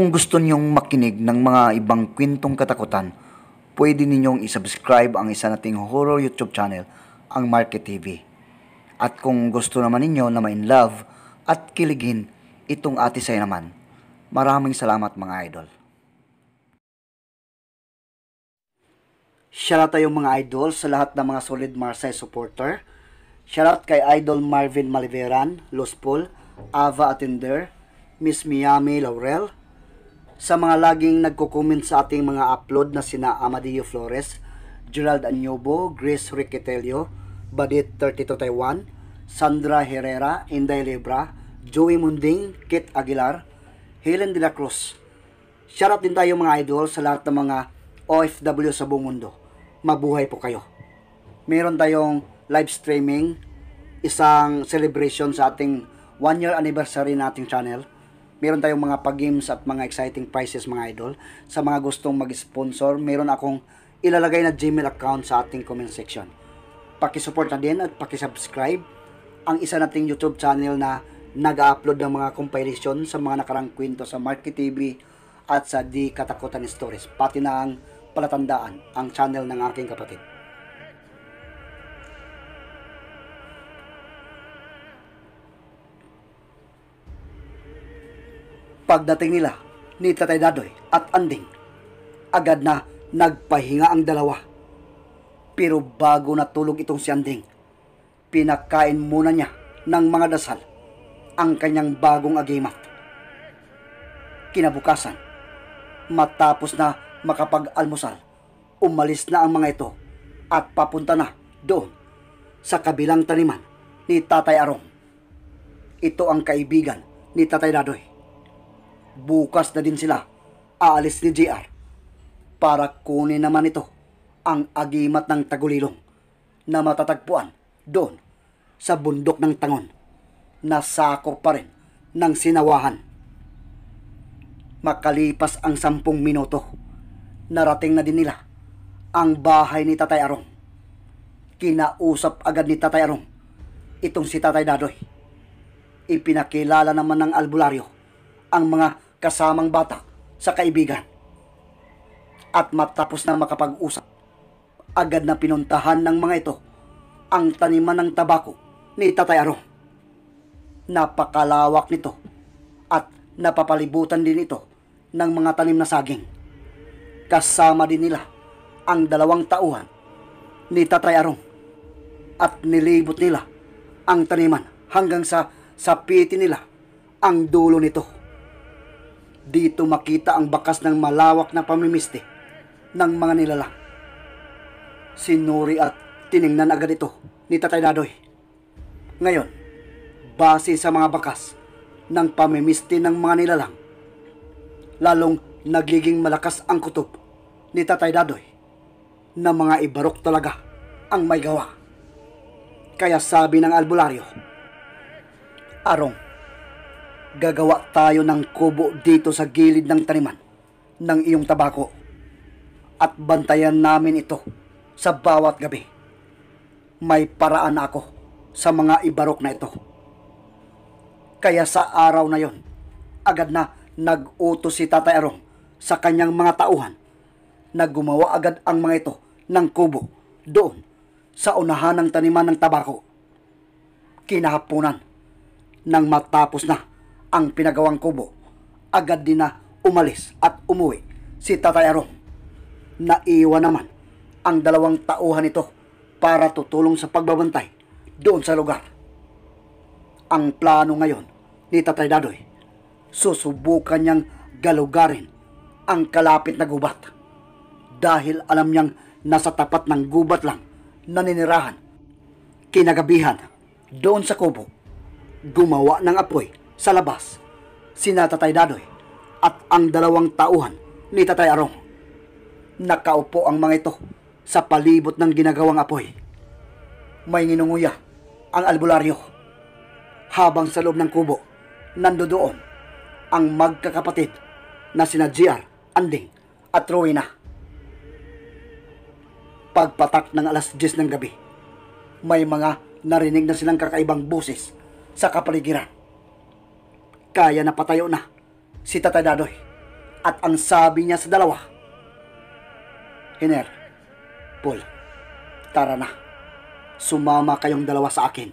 Kung gusto niyong makinig ng mga ibang kwentong katakutan, pwede ninyong isubscribe ang isa nating horror YouTube channel, ang Market TV. At kung gusto naman ninyo na main love at kiligin itong ate say naman, maraming salamat mga idol. Shoutout tayo mga idol sa lahat ng mga solid Marseille supporter. Shoutout kay Idol Marvin Maliveran, Los Ava Atinder, Miss Miami Laurel, sa mga laging nagko-comment sa ating mga upload na sina Amadeo Flores, Gerald Anyobo, Grace Riquetelio, Badit 32 Taiwan, Sandra Herrera, Inday Libra, Joey Munding, Kit Aguilar, Helen De La Cruz. Shoutout din tayo mga idol sa lahat ng mga OFW sa buong mundo. Mabuhay po kayo. Meron tayong live streaming, isang celebration sa ating one year anniversary nating channel meron tayong mga pag-games at mga exciting prizes mga idol. Sa mga gustong mag-sponsor, meron akong ilalagay na Gmail account sa ating comment section. Pakisupport na din at pakisubscribe ang isa nating YouTube channel na nag-upload ng mga compilation sa mga nakarang kwento sa Market TV at sa Di Katakutan Stories, pati na ang palatandaan, ang channel ng aking kapatid. Pagdating nila ni Tatay Dadoy at Anding, agad na nagpahinga ang dalawa. Pero bago natulog itong si Anding, pinakain muna niya ng mga dasal ang kanyang bagong agimat. Kinabukasan, matapos na makapag-almusal, umalis na ang mga ito at papunta na doon sa kabilang taniman ni Tatay Arong. Ito ang kaibigan ni Tatay Dadoy bukas na din sila aalis ni JR para kunin naman ito ang agimat ng tagulilong na matatagpuan doon sa bundok ng tangon na sakop pa rin ng sinawahan. Makalipas ang sampung minuto, narating na din nila ang bahay ni Tatay Arong. Kinausap agad ni Tatay Arong itong si Tatay Dadoy. Ipinakilala naman ng albularyo ang mga kasamang bata sa kaibigan. At matapos na makapag-usap, agad na pinuntahan ng mga ito ang taniman ng tabako ni Tatay Aro. Napakalawak nito at napapalibutan din ito ng mga tanim na saging. Kasama din nila ang dalawang tauhan ni Tatay Arong at nilibot nila ang taniman hanggang sa sapiti nila ang dulo nito. Dito makita ang bakas ng malawak na pamimiste ng mga nilalang. Sinuri at tiningnan agad ito ni Tatay Dadoy. Ngayon, base sa mga bakas ng pamimiste ng mga nilalang, lalong nagiging malakas ang kutob ni Tatay Dadoy na mga ibarok talaga ang may gawa. Kaya sabi ng albularyo, Arong, gagawa tayo ng kubo dito sa gilid ng taniman ng iyong tabako at bantayan namin ito sa bawat gabi. May paraan ako sa mga ibarok na ito. Kaya sa araw na yon, agad na nag-utos si Tatay Arong sa kanyang mga tauhan na gumawa agad ang mga ito ng kubo doon sa unahan ng taniman ng tabako. Kinahapunan nang matapos na ang pinagawang kubo. Agad din na umalis at umuwi si Tatay Arong. Naiwan naman ang dalawang tauhan ito para tutulong sa pagbabantay doon sa lugar. Ang plano ngayon ni Tatay Dadoy, susubukan niyang galugarin ang kalapit na gubat dahil alam niyang nasa tapat ng gubat lang naninirahan. Kinagabihan, doon sa kubo, gumawa ng apoy sa labas, sina Tatay Dadoy at ang dalawang tauhan ni Tatay Arong. Nakaupo ang mga ito sa palibot ng ginagawang apoy. May nginunguya ang albularyo. Habang sa loob ng kubo, nandodoon ang magkakapatid na sina GR, Anding at Rowena. Pagpatak ng alas 10 ng gabi, may mga narinig na silang kakaibang boses sa kapaligiran kaya napatayo na si Tatay Dadoy. At ang sabi niya sa dalawa, Hiner, Paul, tara na. Sumama kayong dalawa sa akin.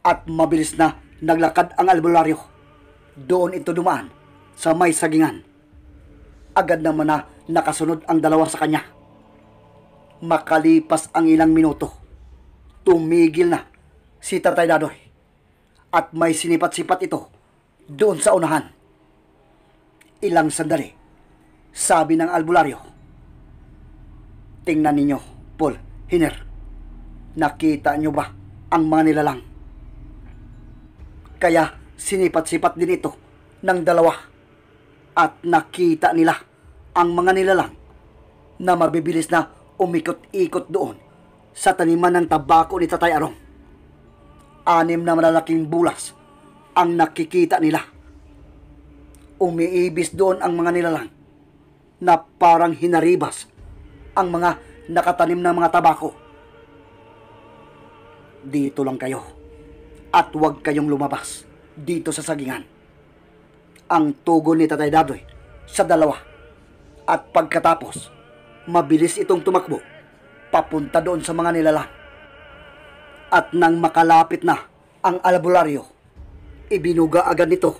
At mabilis na naglakad ang albularyo. Doon ito dumaan sa may sagingan. Agad naman na nakasunod ang dalawa sa kanya. Makalipas ang ilang minuto, tumigil na si Tatay Dadoy at may sinipat-sipat ito doon sa unahan. Ilang sandali, sabi ng albularyo. Tingnan ninyo, Paul, Hiner, nakita nyo ba ang mga nilalang? Kaya sinipat-sipat din ito ng dalawa at nakita nila ang mga nilalang na mabibilis na umikot-ikot doon sa taniman ng tabako ni Tatay Arong anim na malalaking bulas ang nakikita nila. Umiibis doon ang mga nilalang na parang hinaribas ang mga nakatanim na mga tabako. Dito lang kayo at huwag kayong lumabas dito sa sagingan. Ang tugon ni Tatay Dadoy sa dalawa at pagkatapos mabilis itong tumakbo papunta doon sa mga nilalang at nang makalapit na ang albularyo, ibinuga agad nito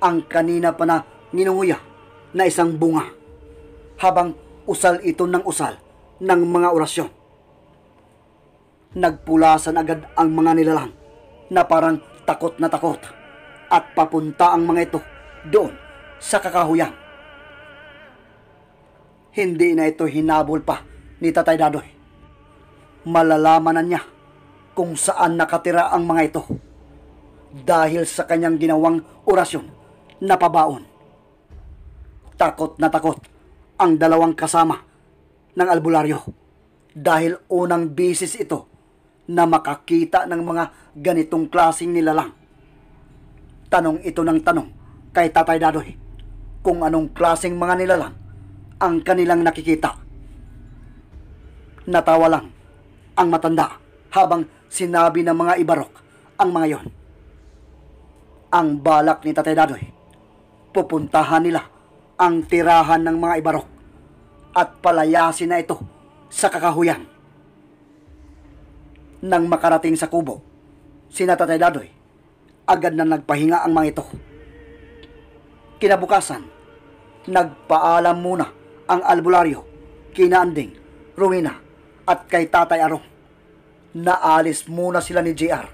ang kanina pa na ninunguya na isang bunga habang usal ito ng usal ng mga orasyon. Nagpulasan agad ang mga nilalang na parang takot na takot at papunta ang mga ito doon sa kakahuyang. Hindi na ito hinabol pa ni Tatay Dadoy. Malalamanan niya kung saan nakatira ang mga ito dahil sa kanyang ginawang orasyon na pabaon. Takot na takot ang dalawang kasama ng albularyo dahil unang bisis ito na makakita ng mga ganitong klasing nilalang. Tanong ito ng tanong kay Tatay Dadoy kung anong klasing mga nilalang ang kanilang nakikita. Natawa lang ang matanda habang sinabi ng mga ibarok ang mga yon. Ang balak ni Tatay Dadoy, pupuntahan nila ang tirahan ng mga ibarok at palayasin na ito sa kakahuyan. Nang makarating sa kubo, si Tatay Dadoy, agad na nagpahinga ang mga ito. Kinabukasan, nagpaalam muna ang albularyo, kinaanding, ruwina at kay Tatay Arong naalis muna sila ni JR.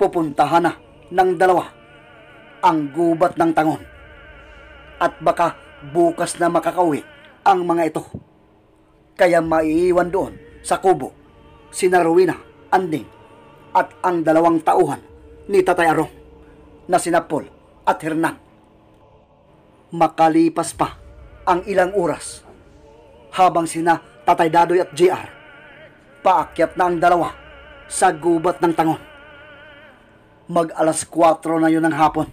Pupuntahan na ng dalawa ang gubat ng tangon. At baka bukas na makakauwi ang mga ito. Kaya maiiwan doon sa kubo si Narwina, Anding at ang dalawang tauhan ni Tatay Arong na sina Paul at Hernan. Makalipas pa ang ilang oras habang sina Tatay Dadoy at JR Paakyat na ang dalawa sa gubat ng tangon. Mag alas 4 na yun ng hapon.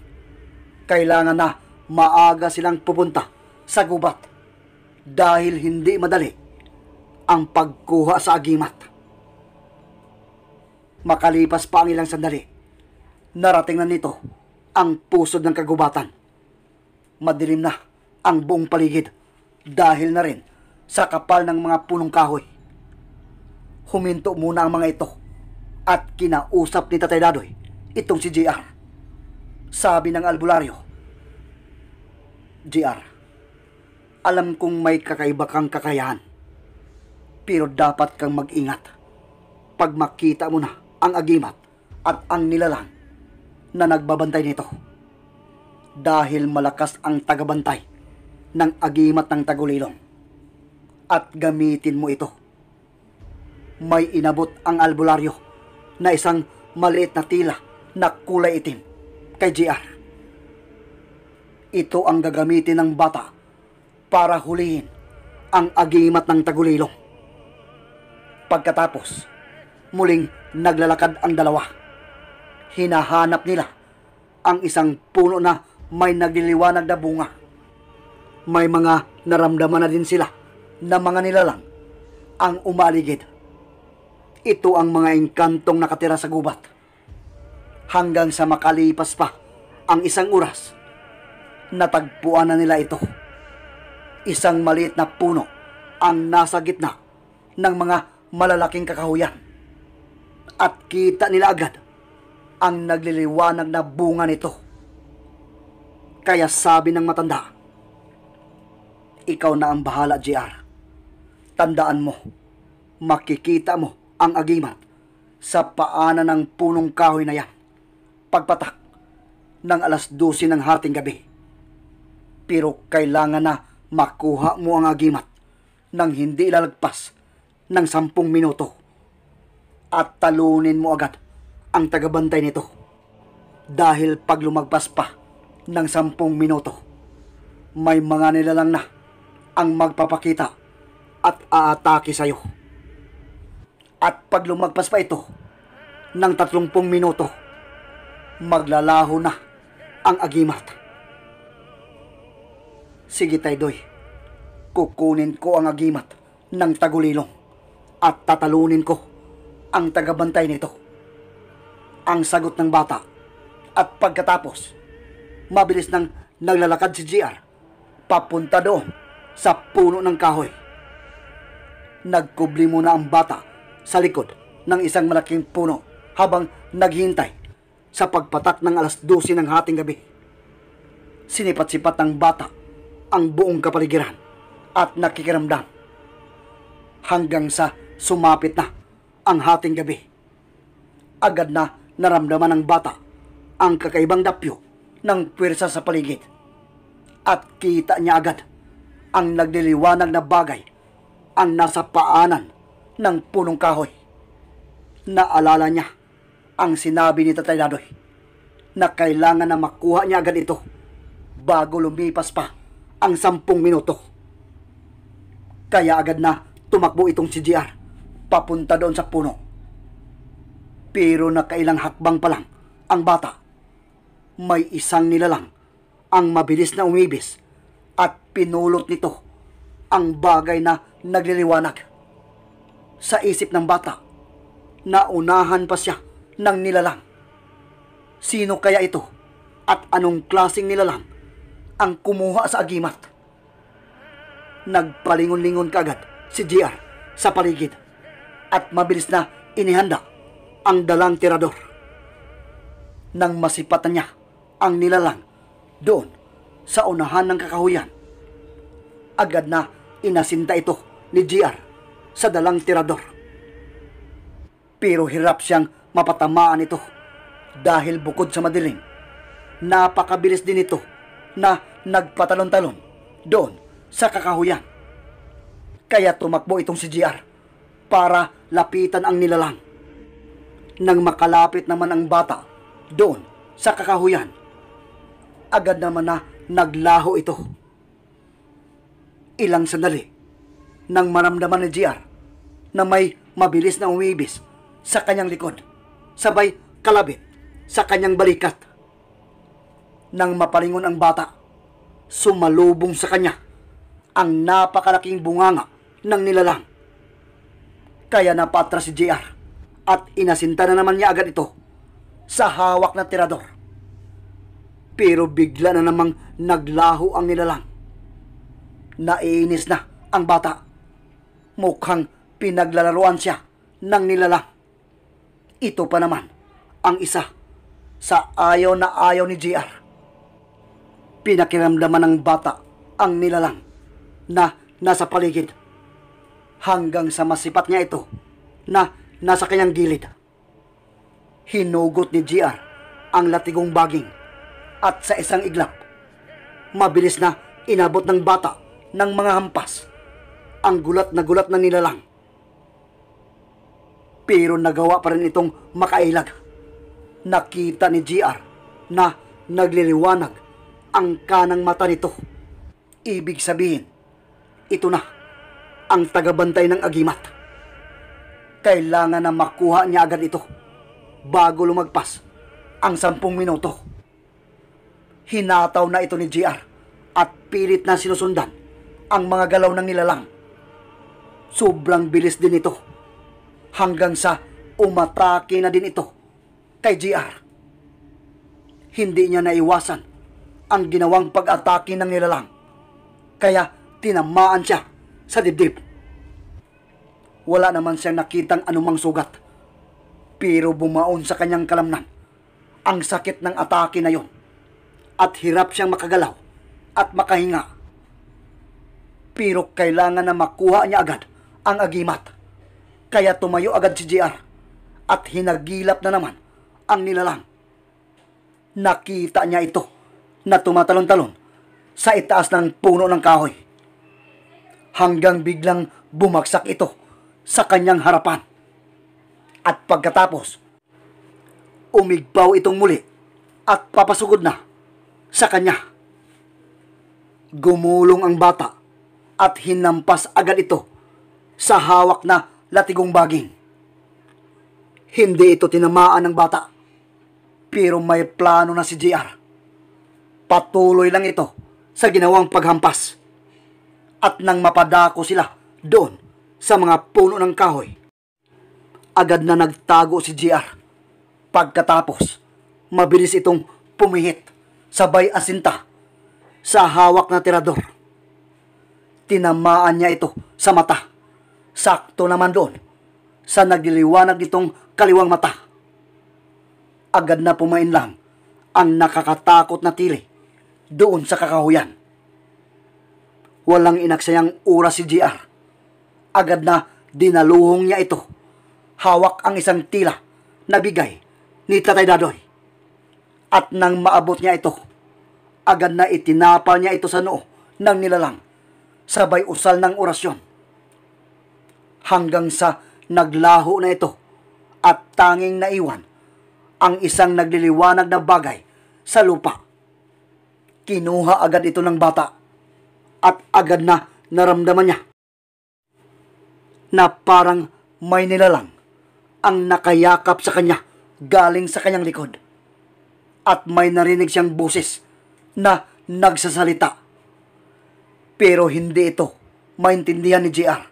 Kailangan na maaga silang pupunta sa gubat dahil hindi madali ang pagkuha sa agimat. Makalipas pa ang ilang sandali, narating na nito ang pusod ng kagubatan. Madilim na ang buong paligid dahil na rin sa kapal ng mga punong kahoy. Huminto muna ang mga ito at kinausap ni Tatay Dadoy itong si JR. Sabi ng albularyo, JR, alam kong may kakaiba kang kakayahan pero dapat kang mag-ingat pag makita mo na ang agimat at ang nilalang na nagbabantay nito. Dahil malakas ang tagabantay ng agimat ng tagulilong at gamitin mo ito may inabot ang albularyo na isang maliit na tila na kulay itim kay JR. Ito ang gagamitin ng bata para hulihin ang agimat ng tagulilong. Pagkatapos, muling naglalakad ang dalawa. Hinahanap nila ang isang puno na may nagliliwanag na bunga. May mga naramdaman na din sila na mga nilalang ang umaligid ito ang mga engkantong nakatira sa gubat. Hanggang sa makalipas pa ang isang oras, natagpuan na nila ito. Isang maliit na puno ang nasa gitna ng mga malalaking kakahuyan. At kita nila agad ang nagliliwanag na bunga nito. Kaya sabi ng matanda, Ikaw na ang bahala, JR. Tandaan mo, makikita mo ang agimat sa paana ng punong kahoy na yan. Pagpatak ng alas 12 ng hating gabi. Pero kailangan na makuha mo ang agimat nang hindi ilalagpas ng sampung minuto. At talunin mo agad ang tagabantay nito. Dahil pag lumagpas pa ng sampung minuto, may mga nilalang na ang magpapakita at aatake sa'yo. At pag lumagpas pa ito ng 30 minuto, maglalaho na ang agimat. Sige Taydoy, kukunin ko ang agimat ng tagulilong at tatalunin ko ang tagabantay nito. Ang sagot ng bata at pagkatapos, mabilis nang naglalakad si GR papunta doon sa puno ng kahoy. Nagkubli muna ang bata sa likod ng isang malaking puno habang naghihintay sa pagpatak ng alas 12 ng hating gabi. Sinipat-sipat ng bata ang buong kapaligiran at nakikiramdam hanggang sa sumapit na ang hating gabi. Agad na naramdaman ng bata ang kakaibang dapyo ng pwersa sa paligid at kita niya agad ang nagliliwanag na bagay ang nasa paanan ng punong kahoy. Naalala niya ang sinabi ni Tatay Dadoy na kailangan na makuha niya agad ito bago lumipas pa ang sampung minuto. Kaya agad na tumakbo itong si GR papunta doon sa puno. Pero nakailang hakbang pa lang ang bata. May isang nilalang ang mabilis na umibis at pinulot nito ang bagay na nagliliwanag sa isip ng bata. Naunahan pa siya ng nilalang. Sino kaya ito at anong klasing nilalang ang kumuha sa agimat? Nagpalingon-lingon kaagad si JR sa paligid at mabilis na inihanda ang dalang tirador. Nang masipatan niya ang nilalang doon sa unahan ng kakahuyan, agad na inasinta ito ni JR sa dalang tirador. Pero hirap siyang mapatamaan ito dahil bukod sa madilim, napakabilis din ito na nagpatalon-talon doon sa kakahuyan. Kaya tumakbo itong si GR para lapitan ang nilalang. Nang makalapit naman ang bata doon sa kakahuyan, agad naman na naglaho ito. Ilang sandali, nang maramdaman ni JR na may mabilis na umibis sa kanyang likod, sabay kalabit sa kanyang balikat. Nang mapalingon ang bata, sumalubong sa kanya ang napakalaking bunganga ng nilalang. Kaya napatras si JR at inasinta na naman niya agad ito sa hawak na tirador. Pero bigla na namang naglaho ang nilalang. Naiinis na ang bata Mukhang pinaglalaruan siya ng nilalang. Ito pa naman ang isa sa ayaw na ayaw ni JR. Pinakiramdaman ng bata ang nilalang na nasa paligid hanggang sa masipat niya ito na nasa kanyang gilid. Hinugot ni JR ang latigong baging at sa isang iglap, mabilis na inabot ng bata ng mga hampas ang gulat na gulat na nilalang. Pero nagawa pa rin itong makailag. Nakita ni GR na nagliliwanag ang kanang mata nito. Ibig sabihin, ito na ang tagabantay ng agimat. Kailangan na makuha niya agad ito bago lumagpas ang sampung minuto. Hinataw na ito ni GR at pilit na sinusundan ang mga galaw ng nilalang sobrang bilis din ito. Hanggang sa umatake na din ito kay GR. Hindi niya naiwasan ang ginawang pag-atake ng nilalang. Kaya tinamaan siya sa dibdib. Wala naman siyang nakitang anumang sugat. Pero bumaon sa kanyang kalamnan ang sakit ng atake na yon at hirap siyang makagalaw at makahinga. Pero kailangan na makuha niya agad ang agimat. Kaya tumayo agad si JR at hinagilap na naman ang nilalang. Nakita niya ito na tumatalon-talon sa itaas ng puno ng kahoy. Hanggang biglang bumagsak ito sa kanyang harapan. At pagkatapos, umigpaw itong muli at papasugod na sa kanya. Gumulong ang bata at hinampas agad ito sa hawak na latigong baging. Hindi ito tinamaan ng bata. Pero may plano na si JR. Patuloy lang ito sa ginawang paghampas. At nang mapadako sila doon sa mga puno ng kahoy, agad na nagtago si JR. Pagkatapos, mabilis itong pumihit sabay asinta sa hawak na tirador. Tinamaan niya ito sa mata Sakto naman doon sa nagliliwanag itong kaliwang mata. Agad na pumainlang ang nakakatakot na tili doon sa kakahuyan. Walang inaksayang oras si GR. Agad na dinaluhong niya ito. Hawak ang isang tila na bigay ni Tatay Dadoy. At nang maabot niya ito, agad na itinapal niya ito sa noo ng nilalang sabay usal ng orasyon hanggang sa naglaho na ito at tanging naiwan ang isang nagliliwanag na bagay sa lupa. Kinuha agad ito ng bata at agad na naramdaman niya na parang may nilalang ang nakayakap sa kanya galing sa kanyang likod. At may narinig siyang boses na nagsasalita. Pero hindi ito maintindihan ni JR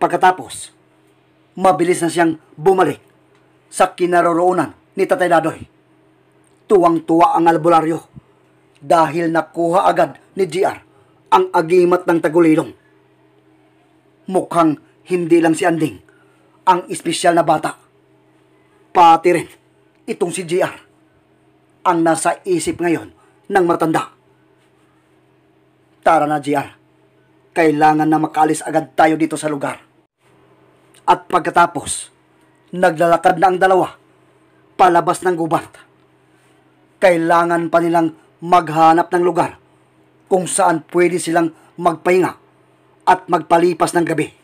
Pagkatapos, mabilis na siyang bumalik sa kinaroroonan ni Tatay Dadoy. Tuwang-tuwa ang albularyo dahil nakuha agad ni GR ang agimat ng tagulilong. Mukhang hindi lang si Anding ang espesyal na bata. Pati rin itong si GR ang nasa isip ngayon ng matanda. Tara na GR, kailangan na makalis agad tayo dito sa lugar at pagkatapos, naglalakad na ang dalawa palabas ng gubat. Kailangan pa nilang maghanap ng lugar kung saan pwede silang magpahinga at magpalipas ng gabi.